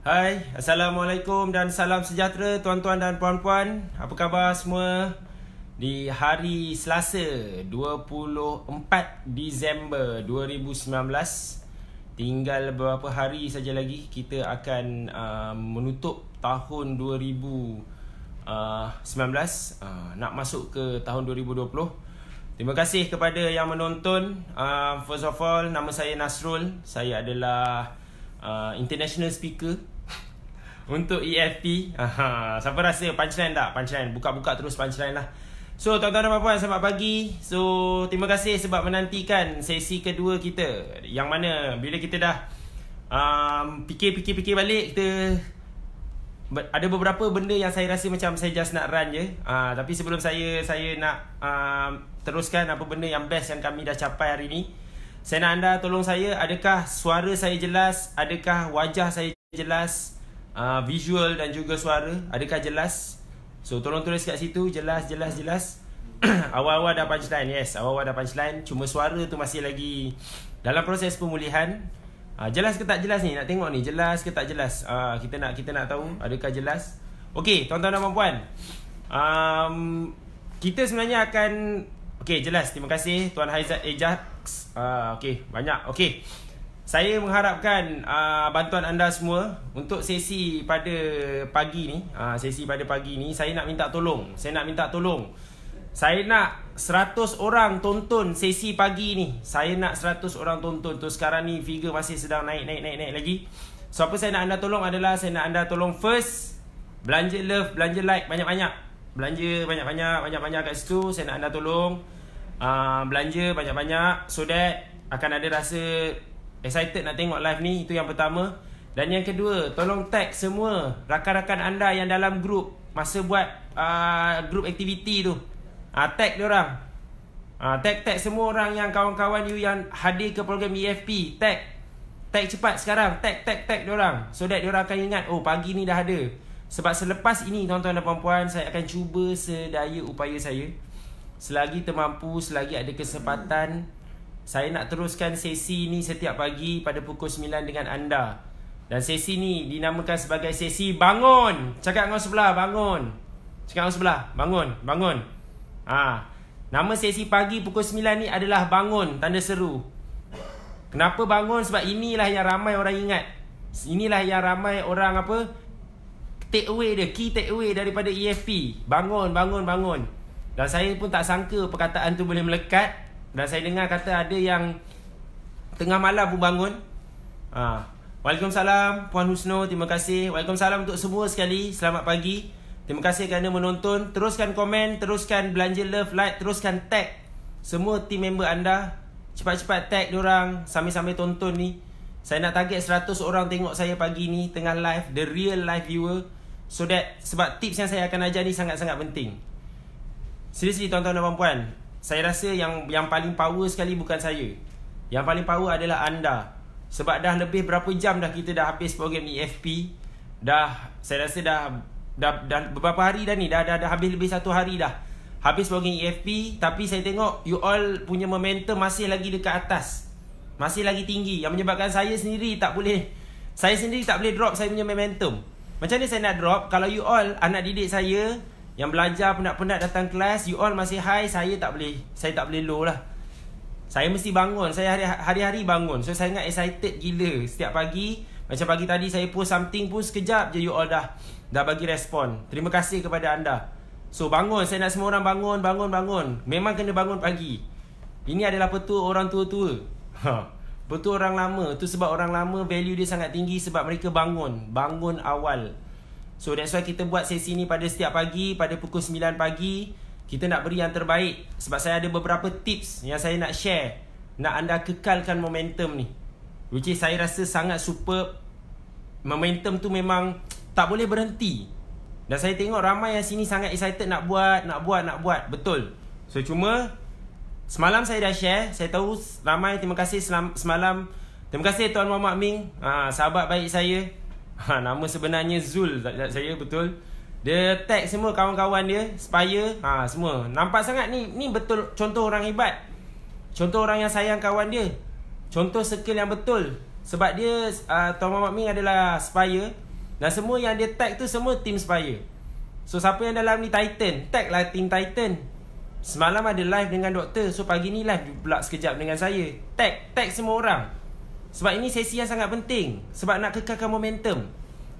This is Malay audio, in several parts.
Hai, Assalamualaikum dan salam sejahtera tuan-tuan dan puan-puan Apa khabar semua di hari Selasa 24 Disember 2019 Tinggal beberapa hari saja lagi kita akan uh, menutup tahun 2019 uh, uh, Nak masuk ke tahun 2020 Terima kasih kepada yang menonton uh, First of all, nama saya Nasrul Saya adalah Uh, international speaker untuk EFP. Aha, siapa rasa punchline tak? Punchline. Buka-buka terus punchline lah. So, tuan-tuan dan puan-puan, selamat pagi. So, terima kasih sebab menantikan sesi kedua kita. Yang mana bila kita dah um, fikir-fikir-fikir balik, kita ada beberapa benda yang saya rasa macam saya just nak run je. Uh, tapi sebelum saya saya nak um, teruskan apa benda yang best yang kami dah capai hari ini. Saya nak anda tolong saya adakah suara saya jelas? Adakah wajah saya jelas? Uh, visual dan juga suara adakah jelas? So tolong tulis kat situ jelas jelas jelas. awal-awal dah punchline. Yes, awal-awal dah punchline. Cuma suara tu masih lagi dalam proses pemulihan. Uh, jelas ke tak jelas ni? Nak tengok ni jelas ke tak jelas? Uh, kita nak kita nak tahu adakah jelas? Okey, tuan-tuan dan puan-puan. Um, kita sebenarnya akan Okey, jelas. Terima kasih Tuan Haizat Ejad. Ah, okay, banyak. Okay. Saya mengharapkan uh, bantuan anda semua untuk sesi pada pagi ni. Uh, sesi pada pagi ni, saya nak minta tolong. Saya nak minta tolong. Saya nak 100 orang tonton sesi pagi ni. Saya nak 100 orang tonton. Tu sekarang ni figure masih sedang naik, naik, naik, naik lagi. So, apa saya nak anda tolong adalah saya nak anda tolong first. Belanja love, belanja like banyak-banyak. Belanja banyak-banyak, banyak-banyak kat situ. Saya nak anda Tolong uh, belanja banyak-banyak so that akan ada rasa excited nak tengok live ni itu yang pertama dan yang kedua tolong tag semua rakan-rakan anda yang dalam grup masa buat uh, group activity tu uh, tag dia orang uh, tag tag semua orang yang kawan-kawan you yang hadir ke program EFP tag tag cepat sekarang tag tag tag dia orang so that dia orang akan ingat oh pagi ni dah ada sebab selepas ini tuan-tuan dan puan-puan saya akan cuba sedaya upaya saya Selagi termampu, selagi ada kesempatan Saya nak teruskan sesi ni setiap pagi pada pukul 9 dengan anda Dan sesi ni dinamakan sebagai sesi bangun Cakap dengan sebelah, bangun Cakap dengan sebelah, bangun, bangun ha. Nama sesi pagi pukul 9 ni adalah bangun, tanda seru Kenapa bangun? Sebab inilah yang ramai orang ingat Inilah yang ramai orang apa Take away dia, key take away daripada EFP Bangun, bangun, bangun dan saya pun tak sangka perkataan tu boleh melekat Dan saya dengar kata ada yang Tengah malam pun bangun ha. Waalaikumsalam Puan Husno Terima kasih Waalaikumsalam untuk semua sekali Selamat pagi Terima kasih kerana menonton Teruskan komen Teruskan belanja love Like Teruskan tag Semua team member anda Cepat-cepat tag diorang Sambil-sambil tonton ni Saya nak target 100 orang tengok saya pagi ni Tengah live The real live viewer So that Sebab tips yang saya akan ajar ni Sangat-sangat penting Seriously tuan-tuan dan puan-puan Saya rasa yang yang paling power sekali bukan saya Yang paling power adalah anda Sebab dah lebih berapa jam dah kita dah habis program ni e FP Dah saya rasa dah dah, dah beberapa hari dah ni dah, dah, dah habis lebih satu hari dah Habis program EFP Tapi saya tengok you all punya momentum masih lagi dekat atas Masih lagi tinggi Yang menyebabkan saya sendiri tak boleh Saya sendiri tak boleh drop saya punya momentum macam ni saya nak drop kalau you all anak didik saya yang belajar penat-penat datang kelas You all masih high Saya tak boleh Saya tak boleh low lah Saya mesti bangun Saya hari-hari bangun So saya ingat excited gila Setiap pagi Macam pagi tadi saya post something pun Sekejap je you all dah Dah bagi respon Terima kasih kepada anda So bangun Saya nak semua orang bangun Bangun bangun Memang kena bangun pagi Ini adalah petua orang tua-tua ha. Betul orang lama Tu sebab orang lama value dia sangat tinggi Sebab mereka bangun Bangun awal So that's why kita buat sesi ni pada setiap pagi Pada pukul 9 pagi Kita nak beri yang terbaik Sebab saya ada beberapa tips yang saya nak share Nak anda kekalkan momentum ni Which is saya rasa sangat superb Momentum tu memang tak boleh berhenti Dan saya tengok ramai yang sini sangat excited nak buat Nak buat, nak buat, betul So cuma Semalam saya dah share Saya tahu ramai terima kasih semalam Terima kasih Tuan Muhammad Ming ha, Sahabat baik saya ha, Nama sebenarnya Zul tak saya betul Dia tag semua kawan-kawan dia Spire ha, semua Nampak sangat ni ni betul contoh orang hebat Contoh orang yang sayang kawan dia Contoh circle yang betul Sebab dia uh, Tuan Muhammad Ming adalah Spire Dan semua yang dia tag tu semua team Spire So siapa yang dalam ni Titan Tag lah team Titan Semalam ada live dengan doktor So pagi ni live pula sekejap dengan saya Tag, tag semua orang sebab ini sesi yang sangat penting Sebab nak kekalkan momentum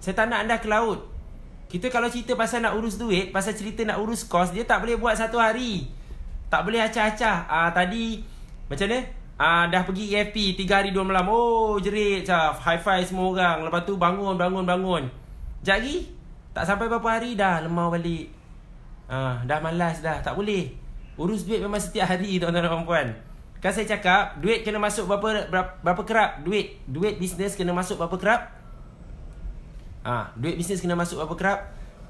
Saya tak nak anda ke laut Kita kalau cerita pasal nak urus duit Pasal cerita nak urus kos Dia tak boleh buat satu hari Tak boleh acah-acah uh, Tadi Macam ni uh, ah, dah pergi EFP 3 hari 2 malam. Oh, jerit cah. High five semua orang. Lepas tu bangun, bangun, bangun. Sekejap lagi. Tak sampai berapa hari dah lemah balik. uh, dah malas dah. Tak boleh. Urus duit memang setiap hari tuan-tuan dan puan-puan. Kan saya cakap Duit kena masuk berapa Berapa, berapa kerap Duit Duit bisnes kena masuk berapa kerap ha, Duit bisnes kena masuk berapa kerap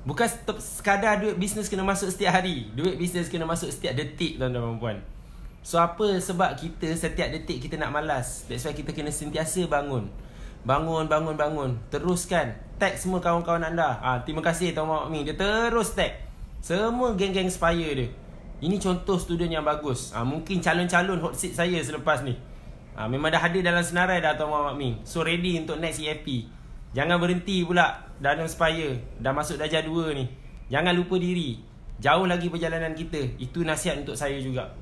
Bukan setep, sekadar duit bisnes kena masuk setiap hari Duit bisnes kena masuk setiap detik Tuan-tuan puan So apa sebab kita setiap detik kita nak malas That's why kita kena sentiasa bangun Bangun, bangun, bangun Teruskan Tag semua kawan-kawan anda ha, Terima kasih Tuan Mak Dia terus tag Semua geng-geng spire dia ini contoh student yang bagus. Ha, mungkin calon-calon hot seat saya selepas ni. Ha, memang dah hadir dalam senarai dah Tuan Mak Ming. So ready untuk next EFP. Jangan berhenti pula dalam spire. Dah masuk darjah 2 ni. Jangan lupa diri. Jauh lagi perjalanan kita. Itu nasihat untuk saya juga.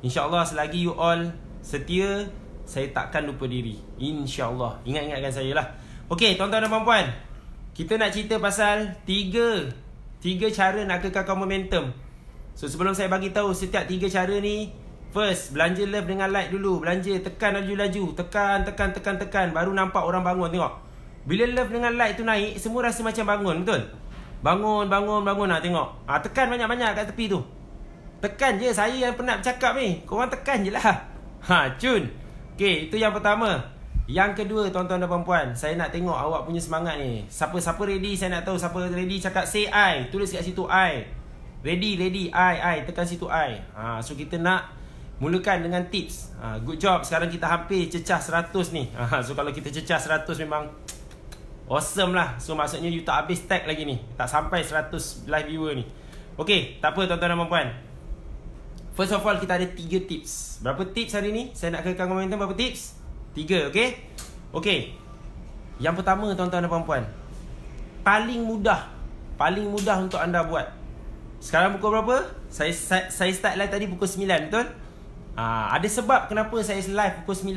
InsyaAllah selagi you all setia, saya takkan lupa diri. InsyaAllah. Ingat-ingatkan saya lah. Okay, tuan-tuan dan puan-puan. Kita nak cerita pasal tiga, tiga cara nak kekalkan Momentum. So sebelum saya bagi tahu setiap tiga cara ni, first belanja love dengan like dulu. Belanja tekan laju-laju, tekan tekan tekan tekan baru nampak orang bangun tengok. Bila love dengan like tu naik, semua rasa macam bangun, betul? Bangun, bangun, bangun ah tengok. Ah ha, tekan banyak-banyak kat tepi tu. Tekan je saya yang penat bercakap ni. Kau orang tekan je lah Ha, cun. Okay, itu yang pertama. Yang kedua, tuan-tuan dan puan saya nak tengok awak punya semangat ni. Siapa-siapa ready, saya nak tahu siapa ready cakap say I. Tulis kat situ I. Ready, ready, I, I, tekan situ I ha, So kita nak mulakan dengan tips ha, Good job, sekarang kita hampir cecah 100 ni ha, So kalau kita cecah 100 memang awesome lah So maksudnya you tak habis tag lagi ni Tak sampai 100 live viewer ni Okay, tak apa tuan-tuan dan puan-puan First of all, kita ada 3 tips Berapa tips hari ni? Saya nak kekalkan komentar berapa tips? 3, okay? Okay Yang pertama tuan-tuan dan puan-puan Paling mudah Paling mudah untuk anda buat sekarang pukul berapa? Saya saya, saya start live tadi pukul 9 betul? Ha, ada sebab kenapa saya live pukul 9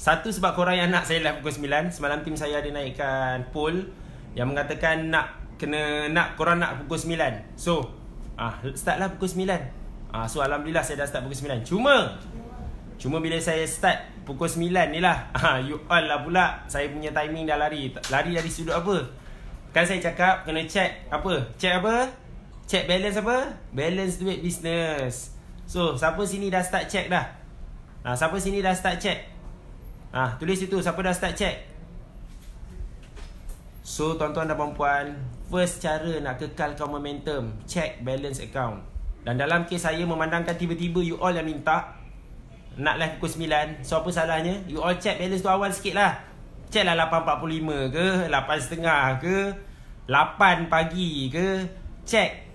Satu sebab korang yang nak saya live pukul 9 Semalam tim saya ada naikkan poll Yang mengatakan nak kena nak korang nak pukul 9 So ah ha, start lah pukul 9 ha, ah, So Alhamdulillah saya dah start pukul 9 Cuma Cuma bila saya start pukul 9 ni lah ha, You all lah pula Saya punya timing dah lari Lari dari sudut apa Kan saya cakap kena check apa Check apa check balance apa? Balance duit business. So, siapa sini dah start check dah? Ha, siapa sini dah start check? Ha, tulis situ siapa dah start check. So, tuan-tuan dan puan-puan, first cara nak kekalkan momentum, check balance account. Dan dalam kes saya memandangkan tiba-tiba you all yang minta nak live pukul 9, so apa salahnya? You all check balance tu awal sikit lah. Check lah 8.45 ke, 8.30 ke, 8 pagi ke, check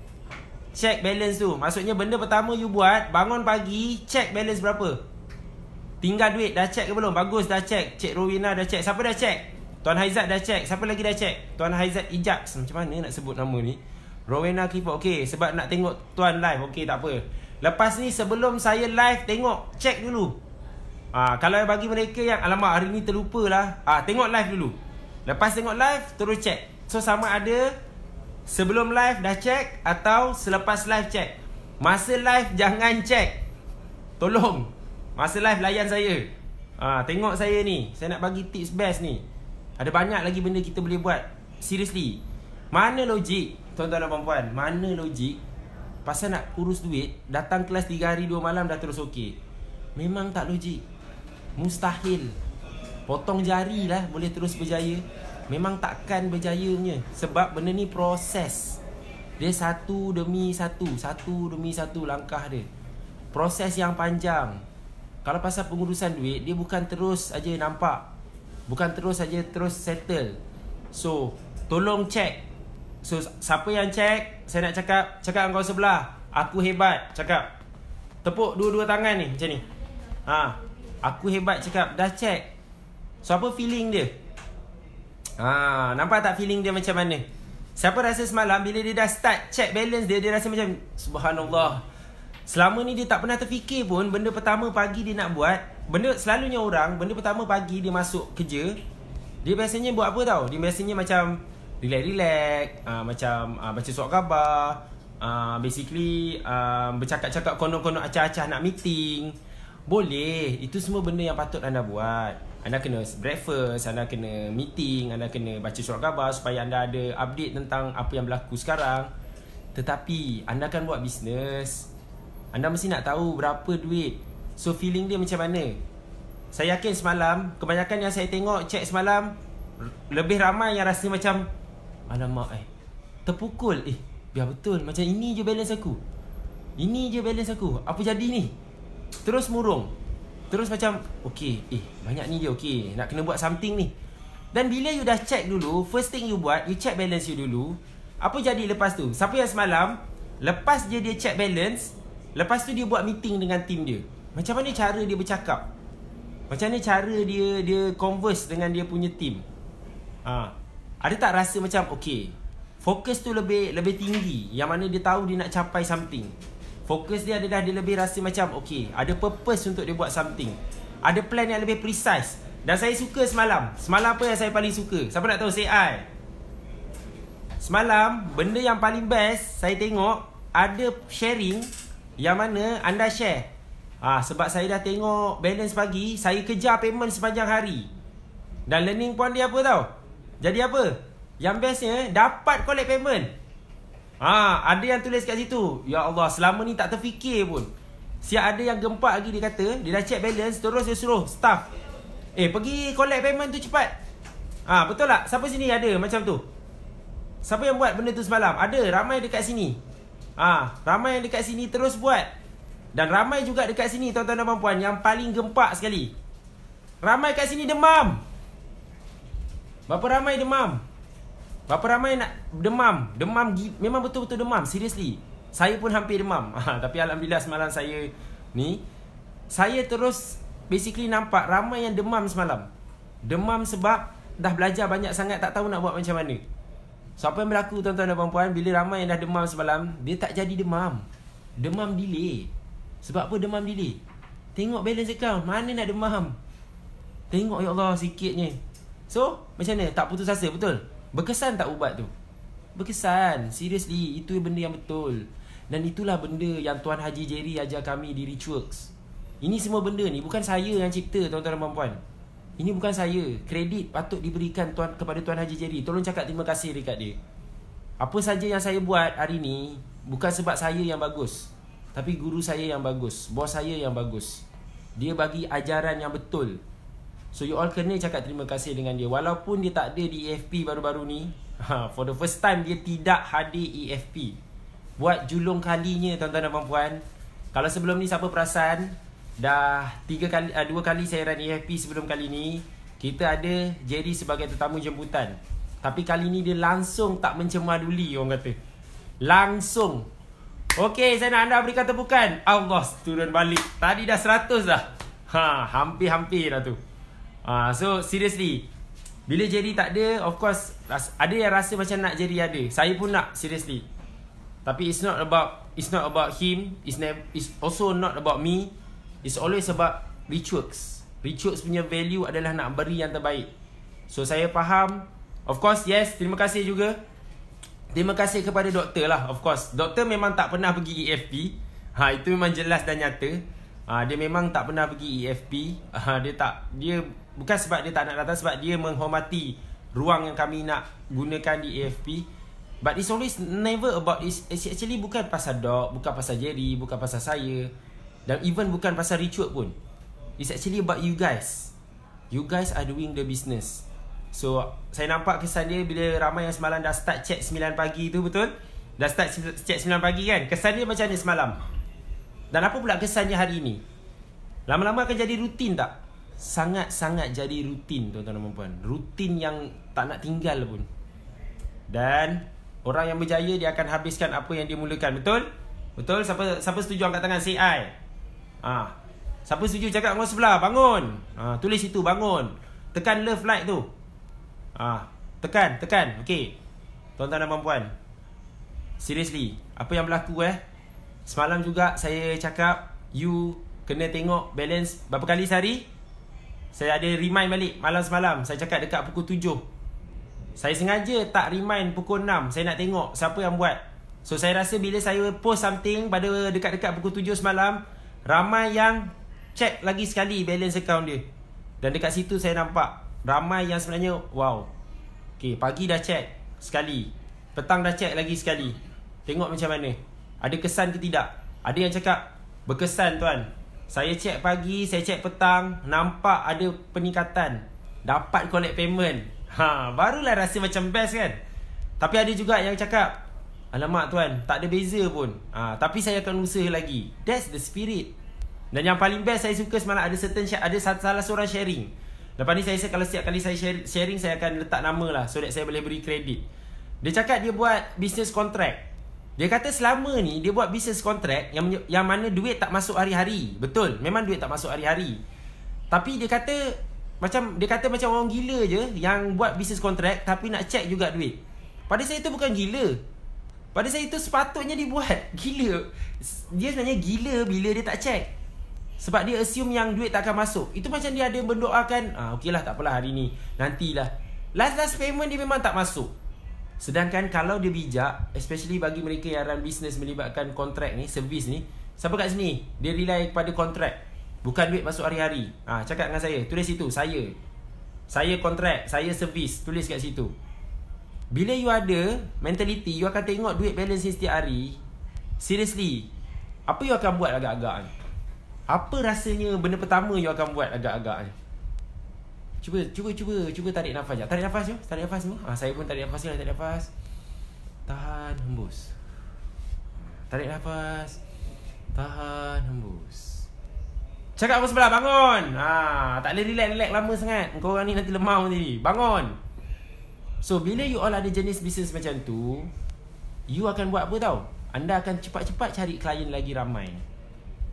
check balance tu. Maksudnya benda pertama you buat, bangun pagi, check balance berapa. Tinggal duit dah check ke belum? Bagus dah check. Cik Rowena dah check. Siapa dah check? Tuan Haizat dah check. Siapa lagi dah check? Tuan Haizat Ijak. Macam mana nak sebut nama ni? Rowena Kipok. Okay. Sebab nak tengok Tuan live. Okay tak apa. Lepas ni sebelum saya live tengok. Check dulu. Ha, kalau bagi mereka yang alamak hari ni terlupa lah. Ha, tengok live dulu. Lepas tengok live terus check. So sama ada Sebelum live dah check atau selepas live check. Masa live jangan check. Tolong. Masa live layan saya. Ha, tengok saya ni. Saya nak bagi tips best ni. Ada banyak lagi benda kita boleh buat. Seriously. Mana logik, tuan-tuan dan puan-puan? Mana logik pasal nak urus duit, datang kelas 3 hari 2 malam dah terus okey? Memang tak logik. Mustahil. Potong jari lah boleh terus berjaya. Memang takkan berjaya punya Sebab benda ni proses Dia satu demi satu Satu demi satu langkah dia Proses yang panjang Kalau pasal pengurusan duit Dia bukan terus aja nampak Bukan terus aja terus settle So Tolong check So siapa yang check Saya nak cakap Cakap dengan kau sebelah Aku hebat Cakap Tepuk dua-dua tangan ni Macam ni ha. Aku hebat cakap Dah check So apa feeling dia Ha, nampak tak feeling dia macam mana? Siapa rasa semalam bila dia dah start check balance dia, dia rasa macam subhanallah. Selama ni dia tak pernah terfikir pun benda pertama pagi dia nak buat. Benda selalunya orang, benda pertama pagi dia masuk kerja, dia biasanya buat apa tau? Dia biasanya macam relax-relax, uh, macam uh, baca surat khabar, uh, basically uh, bercakap-cakap konon-konon acah-acah nak meeting. Boleh, itu semua benda yang patut anda buat anda kena breakfast, anda kena meeting, anda kena baca surat khabar supaya anda ada update tentang apa yang berlaku sekarang. Tetapi anda kan buat bisnes. Anda mesti nak tahu berapa duit. So feeling dia macam mana? Saya yakin semalam kebanyakan yang saya tengok check semalam lebih ramai yang rasa macam alamak eh terpukul eh biar betul macam ini je balance aku. Ini je balance aku. Apa jadi ni? Terus murung. Terus macam Okay Eh banyak ni je Okay nak kena buat something ni Dan bila you dah check dulu First thing you buat You check balance you dulu Apa jadi lepas tu Siapa yang semalam Lepas dia dia check balance Lepas tu dia buat meeting dengan team dia Macam mana cara dia bercakap Macam mana cara dia Dia converse dengan dia punya team ha. Ada tak rasa macam Okay Fokus tu lebih lebih tinggi Yang mana dia tahu dia nak capai something Fokus dia adalah dia lebih rasa macam Okay, ada purpose untuk dia buat something Ada plan yang lebih precise Dan saya suka semalam Semalam apa yang saya paling suka? Siapa nak tahu? Say I Semalam, benda yang paling best Saya tengok Ada sharing Yang mana anda share Ah ha, Sebab saya dah tengok balance pagi Saya kejar payment sepanjang hari Dan learning point dia apa tau? Jadi apa? Yang bestnya, dapat collect payment Ha, ada yang tulis kat situ. Ya Allah, selama ni tak terfikir pun. Siap ada yang gempak lagi dia kata, dia dah check balance, terus dia suruh staff. Eh, pergi collect payment tu cepat. Ha, betul tak? Siapa sini ada macam tu? Siapa yang buat benda tu semalam? Ada, ramai dekat sini. Ha, ramai yang dekat sini terus buat. Dan ramai juga dekat sini tuan-tuan dan puan yang paling gempak sekali. Ramai kat sini demam. Berapa ramai demam? Berapa ramai nak demam? Demam memang betul-betul demam, seriously. Saya pun hampir demam. Ah, tapi alhamdulillah semalam saya ni saya terus basically nampak ramai yang demam semalam. Demam sebab dah belajar banyak sangat tak tahu nak buat macam mana. So apa yang berlaku tuan-tuan dan puan-puan bila ramai yang dah demam semalam, dia tak jadi demam. Demam delay. Sebab apa demam delay? Tengok balance account, mana nak demam? Tengok ya Allah sikitnya. So, macam mana? Tak putus asa, betul? Berkesan tak ubat tu? Berkesan Seriously Itu benda yang betul Dan itulah benda Yang Tuan Haji Jerry Ajar kami di Richworks Ini semua benda ni Bukan saya yang cipta Tuan-tuan dan puan-puan Ini bukan saya Kredit patut diberikan tuan, Kepada Tuan Haji Jerry Tolong cakap terima kasih dekat dia Apa saja yang saya buat hari ni Bukan sebab saya yang bagus Tapi guru saya yang bagus Bos saya yang bagus Dia bagi ajaran yang betul So you all kena cakap terima kasih dengan dia Walaupun dia tak ada di EFP baru-baru ni ha, For the first time dia tidak hadir EFP Buat julung kalinya tuan-tuan dan puan-puan Kalau sebelum ni siapa perasan Dah tiga kali, uh, dua kali saya run EFP sebelum kali ni Kita ada Jerry sebagai tetamu jemputan Tapi kali ni dia langsung tak mencemaduli orang kata Langsung Okay saya nak anda berikan tepukan Allah turun balik Tadi dah seratus dah Ha, hampir-hampir dah tu. Ah, so seriously bila Jerry tak ada of course ada yang rasa macam nak Jerry ada. Saya pun nak seriously. Tapi it's not about it's not about him, it's ne- it's also not about me. It's always about Richworks. Richworks punya value adalah nak beri yang terbaik. So saya faham. Of course yes, terima kasih juga. Terima kasih kepada doktor lah of course. Doktor memang tak pernah pergi EFP. Ha itu memang jelas dan nyata. Ha, dia memang tak pernah pergi EFP. Ha, dia tak dia bukan sebab dia tak nak datang sebab dia menghormati ruang yang kami nak gunakan di AFP but it's always never about it's, it's actually bukan pasal Doc bukan pasal Jerry bukan pasal saya dan even bukan pasal Richard pun it's actually about you guys you guys are doing the business So saya nampak kesan dia bila ramai yang semalam dah start check 9 pagi tu betul? Dah start check 9 pagi kan? Kesan dia macam ni semalam. Dan apa pula kesannya hari ni? Lama-lama akan jadi rutin tak? sangat-sangat jadi rutin tuan-tuan dan puan-puan. Rutin yang tak nak tinggal pun. Dan orang yang berjaya dia akan habiskan apa yang dia mulakan, betul? Betul? Siapa siapa setuju angkat tangan si I? Ah. Siapa setuju cakap orang sebelah, bangun. Ah, tulis itu bangun. Tekan love light tu. Ah, tekan, tekan. Okey. Tuan-tuan dan puan-puan. Seriously, apa yang berlaku eh? Semalam juga saya cakap you kena tengok balance berapa kali sehari? Saya ada remind balik malam semalam Saya cakap dekat pukul 7 Saya sengaja tak remind pukul 6 Saya nak tengok siapa yang buat So saya rasa bila saya post something pada dekat-dekat pukul 7 semalam Ramai yang check lagi sekali balance account dia Dan dekat situ saya nampak Ramai yang sebenarnya wow Okay pagi dah check sekali Petang dah check lagi sekali Tengok macam mana Ada kesan ke tidak Ada yang cakap berkesan tuan saya check pagi, saya check petang, nampak ada peningkatan. Dapat collect payment. Ha, barulah rasa macam best kan. Tapi ada juga yang cakap, "Alamak tuan, tak ada beza pun." Ha, tapi saya akan usaha lagi. That's the spirit. Dan yang paling best saya suka semalam ada certain share, ada salah seorang sharing. Lepas ni saya rasa kalau setiap kali saya sharing, saya akan letak nama lah so that saya boleh beri kredit. Dia cakap dia buat business contract. Dia kata selama ni dia buat bisnes kontrak yang yang mana duit tak masuk hari-hari. Betul, memang duit tak masuk hari-hari. Tapi dia kata macam dia kata macam orang gila je yang buat bisnes kontrak tapi nak cek juga duit. Pada saya itu bukan gila. Pada saya itu sepatutnya dibuat gila. Dia sebenarnya gila bila dia tak cek. Sebab dia assume yang duit tak akan masuk. Itu macam dia ada mendoakan, ah okeylah tak apalah hari ni. Nantilah. Last last payment dia memang tak masuk. Sedangkan kalau dia bijak, especially bagi mereka yang run business melibatkan kontrak ni, servis ni, siapa kat sini? Dia rely kepada kontrak. Bukan duit masuk hari-hari. Ah, ha, cakap dengan saya, tulis situ, saya. Saya kontrak, saya servis, tulis kat situ. Bila you ada mentality, you akan tengok duit balance ni setiap hari. Seriously. Apa you akan buat agak-agak ni? Apa rasanya benda pertama you akan buat agak-agak ni? Cuba cuba cuba cuba tarik nafas je. Tarik nafas je. Tarik nafas semua. Ah saya pun tarik nafas je, tarik nafas. Tahan hembus. Tarik nafas. Tahan hembus. Cakap apa sebelah bangun. Ha ah, tak boleh relax-relax lama sangat. Kau orang ni nanti lemah sendiri. Bangun. So bila you all ada jenis bisnes macam tu, you akan buat apa tau? Anda akan cepat-cepat cari klien lagi ramai.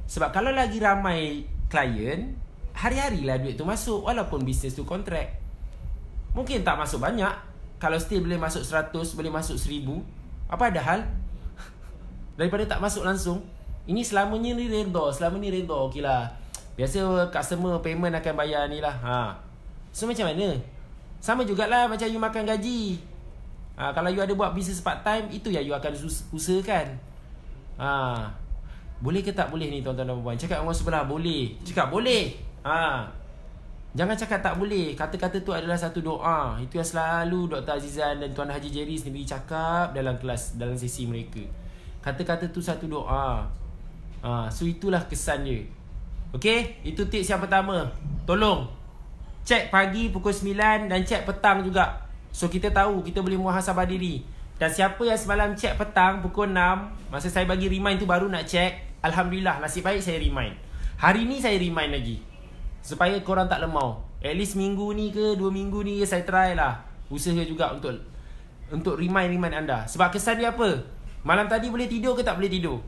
Sebab kalau lagi ramai klien, hari hari lah duit tu masuk walaupun bisnes tu kontrak. Mungkin tak masuk banyak. Kalau still boleh masuk 100, boleh masuk 1000. Apa ada hal? Daripada tak masuk langsung. Ini selamanya ni redo, selama ni redo lah Biasa customer payment akan bayar ni lah. Ha. So macam mana? Sama jugalah macam you makan gaji. Ha, kalau you ada buat bisnes part time, itu yang you akan us- usahakan. Ha. Boleh ke tak boleh ni tuan-tuan dan puan-puan? Cakap orang sebelah boleh. Cakap boleh. Ha. Jangan cakap tak boleh. Kata-kata tu adalah satu doa. Itu yang selalu Dr. Azizan dan Tuan Haji Jerry sendiri cakap dalam kelas, dalam sesi mereka. Kata-kata tu satu doa. Ha. So itulah kesan dia. Okay? Itu tips yang pertama. Tolong. Cek pagi pukul 9 dan cek petang juga. So kita tahu kita boleh muhasabah diri. Dan siapa yang semalam cek petang pukul 6 Masa saya bagi remind tu baru nak cek Alhamdulillah nasib baik saya remind Hari ni saya remind lagi Supaya korang tak lemau At least minggu ni ke Dua minggu ni Saya try lah Usaha juga untuk Untuk remind-remind anda Sebab kesan dia apa Malam tadi boleh tidur ke tak boleh tidur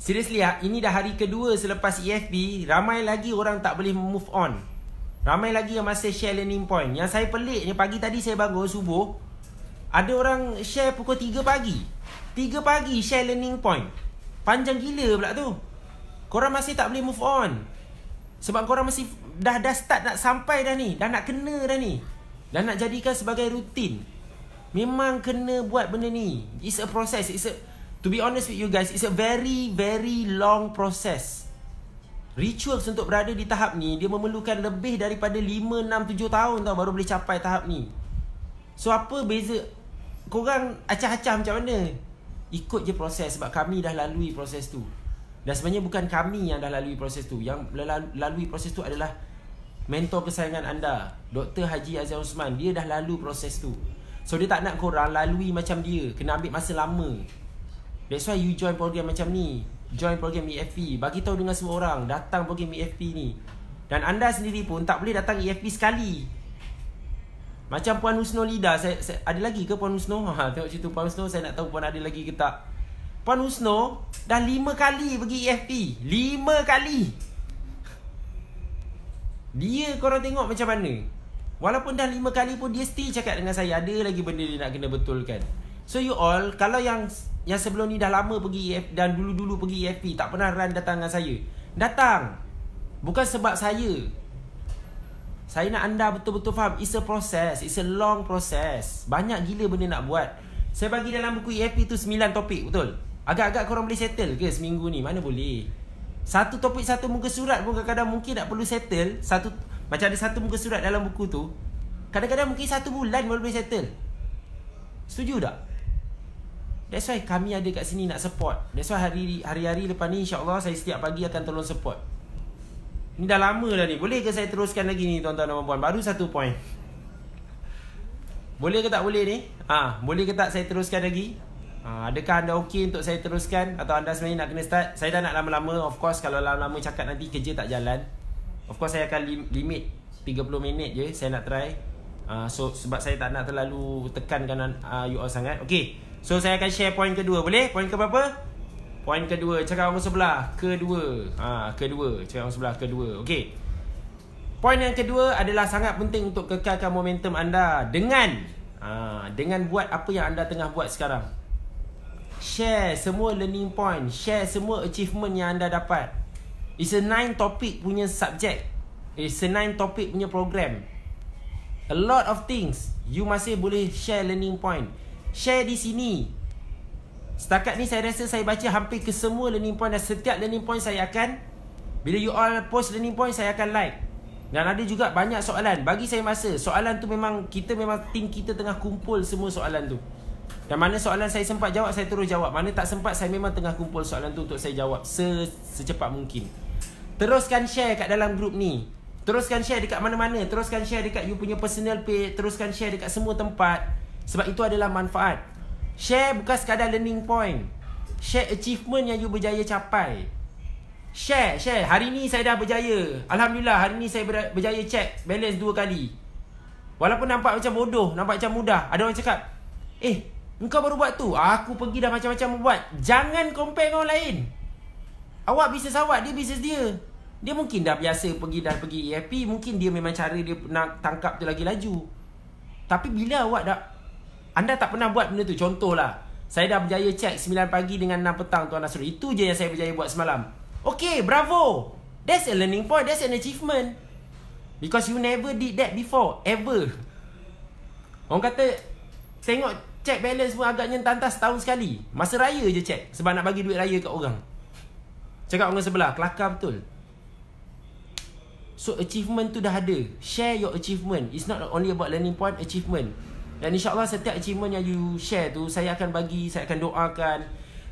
Seriously lah Ini dah hari kedua selepas EFB Ramai lagi orang tak boleh move on Ramai lagi yang masih share learning point Yang saya peliknya pagi tadi saya bangun subuh Ada orang share pukul 3 pagi 3 pagi share learning point Panjang gila pula tu Korang masih tak boleh move on sebab korang mesti dah dah start nak sampai dah ni, dah nak kena dah ni. Dah nak jadikan sebagai rutin. Memang kena buat benda ni. It's a process. It's a to be honest with you guys, it's a very very long process. Rituals untuk berada di tahap ni Dia memerlukan lebih daripada 5, 6, 7 tahun tau Baru boleh capai tahap ni So apa beza Korang acah-acah macam mana Ikut je proses Sebab kami dah lalui proses tu dan sebenarnya bukan kami yang dah lalui proses tu Yang lalui proses tu adalah Mentor kesayangan anda Dr. Haji Azizah Osman. Dia dah lalu proses tu So dia tak nak korang lalui macam dia Kena ambil masa lama That's why you join program macam ni Join program EFP Bagi tahu dengan semua orang Datang program EFP ni Dan anda sendiri pun tak boleh datang EFP sekali Macam Puan Husno Lida saya, saya, Ada lagi ke Puan Husno? Ha, tengok cerita Puan Husno Saya nak tahu Puan ada lagi ke tak Puan Husno dah lima kali pergi EFP. Lima kali. Dia korang tengok macam mana. Walaupun dah lima kali pun dia still cakap dengan saya. Ada lagi benda dia nak kena betulkan. So you all, kalau yang yang sebelum ni dah lama pergi EFP dan dulu-dulu pergi EFP. Tak pernah run datang dengan saya. Datang. Bukan sebab saya. Saya nak anda betul-betul faham. It's a process. It's a long process. Banyak gila benda nak buat. Saya bagi dalam buku EFP tu sembilan topik betul? Agak-agak korang boleh settle ke seminggu ni? Mana boleh? Satu topik satu muka surat pun kadang-kadang mungkin tak perlu settle satu Macam ada satu muka surat dalam buku tu Kadang-kadang mungkin satu bulan baru boleh settle Setuju tak? That's why kami ada kat sini nak support That's why hari, hari lepas ni insya Allah saya setiap pagi akan tolong support Ni dah lama dah ni Boleh ke saya teruskan lagi ni tuan-tuan dan puan-puan Baru satu point Boleh ke tak boleh ni? Ah, ha, Boleh ke tak saya teruskan lagi? Ha, adakah anda okey untuk saya teruskan atau anda sebenarnya nak kena start? Saya tak nak lama-lama. Of course kalau lama-lama cakap nanti kerja tak jalan. Of course saya akan limit 30 minit je saya nak try. Uh, so sebab saya tak nak terlalu tekankan uh, you all sangat. Okey, So saya akan share point kedua. Boleh? Point ke berapa? Point kedua. Cakap orang sebelah. Kedua. Ha, kedua. Cakap orang sebelah. Kedua. Okey. Point yang kedua adalah sangat penting untuk kekalkan momentum anda. Dengan. Ha, dengan buat apa yang anda tengah buat sekarang. Share semua learning point Share semua achievement yang anda dapat It's a nine topic punya subject It's a nine topic punya program A lot of things You masih boleh share learning point Share di sini Setakat ni saya rasa saya baca hampir ke semua learning point Dan setiap learning point saya akan Bila you all post learning point saya akan like Dan ada juga banyak soalan Bagi saya masa soalan tu memang Kita memang team kita tengah kumpul semua soalan tu yang mana soalan saya sempat jawab Saya terus jawab Mana tak sempat Saya memang tengah kumpul soalan tu Untuk saya jawab se Secepat mungkin Teruskan share kat dalam grup ni Teruskan share dekat mana-mana Teruskan share dekat you punya personal page Teruskan share dekat semua tempat Sebab itu adalah manfaat Share bukan sekadar learning point Share achievement yang you berjaya capai Share, share Hari ni saya dah berjaya Alhamdulillah hari ni saya berjaya check balance dua kali Walaupun nampak macam bodoh Nampak macam mudah Ada orang cakap Eh, Engkau baru buat tu. Aku pergi dah macam-macam buat. Jangan compare dengan orang lain. Awak bisnes awak, dia bisnes dia. Dia mungkin dah biasa pergi dah pergi EFP, mungkin dia memang cara dia nak tangkap tu lagi laju. Tapi bila awak dah anda tak pernah buat benda tu. Contohlah, saya dah berjaya check 9 pagi dengan 6 petang tuan Nasrul. Itu je yang saya berjaya buat semalam. Okay, bravo. That's a learning point, that's an achievement. Because you never did that before, ever. Orang kata tengok check balance pun agaknya tantas setahun sekali. Masa raya je check sebab nak bagi duit raya kat orang. Cakap orang sebelah, kelakar betul. So achievement tu dah ada. Share your achievement. It's not only about learning point, achievement. Dan insyaAllah setiap achievement yang you share tu, saya akan bagi, saya akan doakan.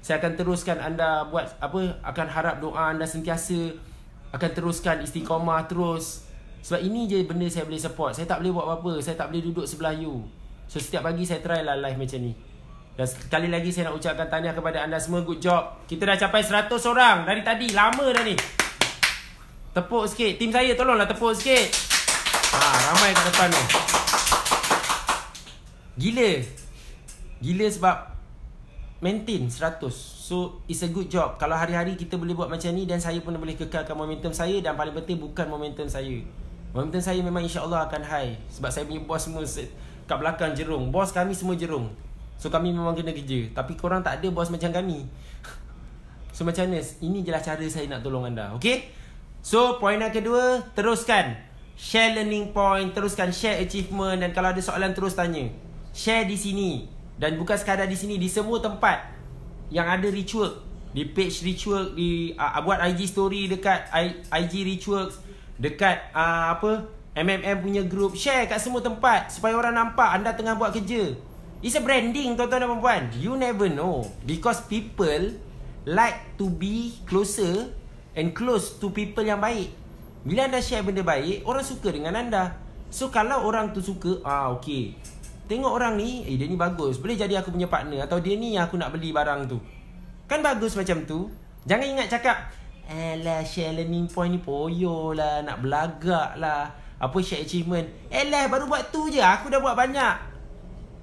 Saya akan teruskan anda buat apa, akan harap doa anda sentiasa. Akan teruskan istiqamah terus. Sebab ini je benda saya boleh support. Saya tak boleh buat apa-apa. Saya tak boleh duduk sebelah you. So setiap pagi saya try lah live macam ni Dan sekali lagi saya nak ucapkan tanya kepada anda semua Good job Kita dah capai 100 orang dari tadi Lama dah ni Tepuk sikit Tim saya tolonglah tepuk sikit ha, Ramai kat depan ni Gila Gila sebab Maintain 100 So it's a good job Kalau hari-hari kita boleh buat macam ni Dan saya pun boleh kekalkan momentum saya Dan paling penting bukan momentum saya Momentum saya memang insyaAllah akan high Sebab saya punya bos semua kat belakang jerung. Bos kami semua jerung. So kami memang kena kerja. Tapi korang tak ada bos macam kami. So macam ni, Ini jelas cara saya nak tolong anda. Okay? So point yang kedua, teruskan. Share learning point, teruskan share achievement dan kalau ada soalan terus tanya. Share di sini. Dan bukan sekadar di sini, di semua tempat yang ada ritual. Di page ritual, di uh, buat IG story dekat IG rituals dekat uh, apa, MMM punya group Share kat semua tempat Supaya orang nampak Anda tengah buat kerja It's a branding Tuan-tuan dan perempuan You never know Because people Like to be closer And close to people yang baik Bila anda share benda baik Orang suka dengan anda So kalau orang tu suka ah okay Tengok orang ni Eh dia ni bagus Boleh jadi aku punya partner Atau dia ni yang aku nak beli barang tu Kan bagus macam tu Jangan ingat cakap Alah share learning point ni Poyo lah Nak belagak lah apa share achievement Eh leh baru buat tu je Aku dah buat banyak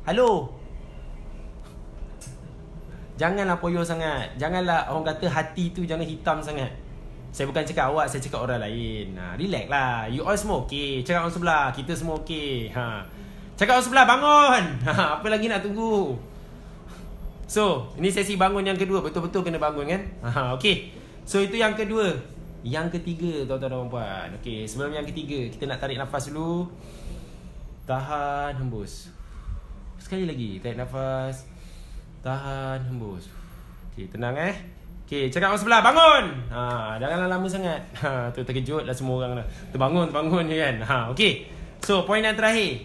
Halo, Janganlah poyo sangat Janganlah orang kata hati tu jangan hitam sangat Saya bukan cakap awak Saya cakap orang lain ha, Relax lah You all semua okay Cakap orang sebelah Kita semua okay ha. Cakap orang sebelah bangun ha, Apa lagi nak tunggu So ini sesi bangun yang kedua Betul-betul kena bangun kan ha, Okay So itu yang kedua yang ketiga tuan-tuan dan puan-puan okay, Sebelum yang ketiga kita nak tarik nafas dulu Tahan hembus Sekali lagi tarik nafas Tahan hembus Okay tenang eh Okay cakap orang sebelah bangun ha, Janganlah lama sangat ha, tu, Terkejut lah semua orang lah. Terbangun bangun, je kan ha, Okay so poin yang terakhir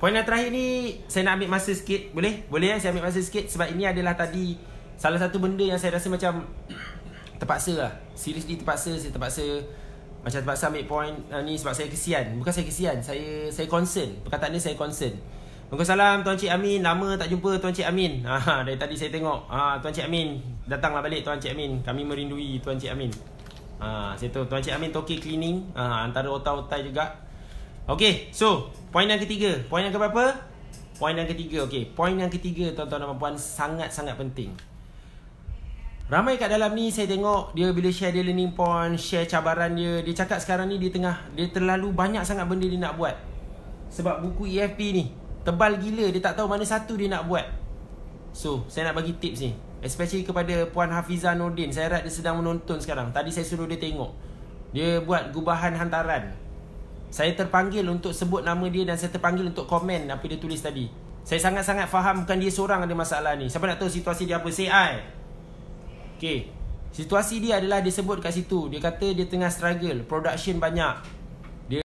Poin yang terakhir ni saya nak ambil masa sikit Boleh? Boleh eh saya ambil masa sikit Sebab ini adalah tadi Salah satu benda yang saya rasa macam terpaksa lah Seriously terpaksa Saya terpaksa Macam terpaksa ambil point uh, ni Sebab saya kesian Bukan saya kesian Saya saya concern Perkataan ni saya concern Salam, Tuan Cik Amin Lama tak jumpa Tuan Cik Amin Aha, Dari tadi saya tengok ha, Tuan Cik Amin Datanglah balik Tuan Cik Amin Kami merindui Tuan Cik Amin ha, Saya tahu Tuan Cik Amin toki cleaning ha, Antara otak-otak juga Okay So Point yang ketiga Point yang keberapa? Point yang ketiga Okay Point yang ketiga Tuan-tuan dan puan Sangat-sangat penting Ramai kat dalam ni saya tengok dia bila share dia learning point, share cabaran dia. Dia cakap sekarang ni dia tengah, dia terlalu banyak sangat benda dia nak buat. Sebab buku EFP ni tebal gila dia tak tahu mana satu dia nak buat. So saya nak bagi tips ni. Especially kepada Puan Hafizah Nordin. Saya rasa dia sedang menonton sekarang. Tadi saya suruh dia tengok. Dia buat gubahan hantaran. Saya terpanggil untuk sebut nama dia dan saya terpanggil untuk komen apa dia tulis tadi. Saya sangat-sangat faham bukan dia seorang ada masalah ni. Siapa nak tahu situasi dia apa? Say I. Okay. Situasi dia adalah dia sebut kat situ. Dia kata dia tengah struggle. Production banyak.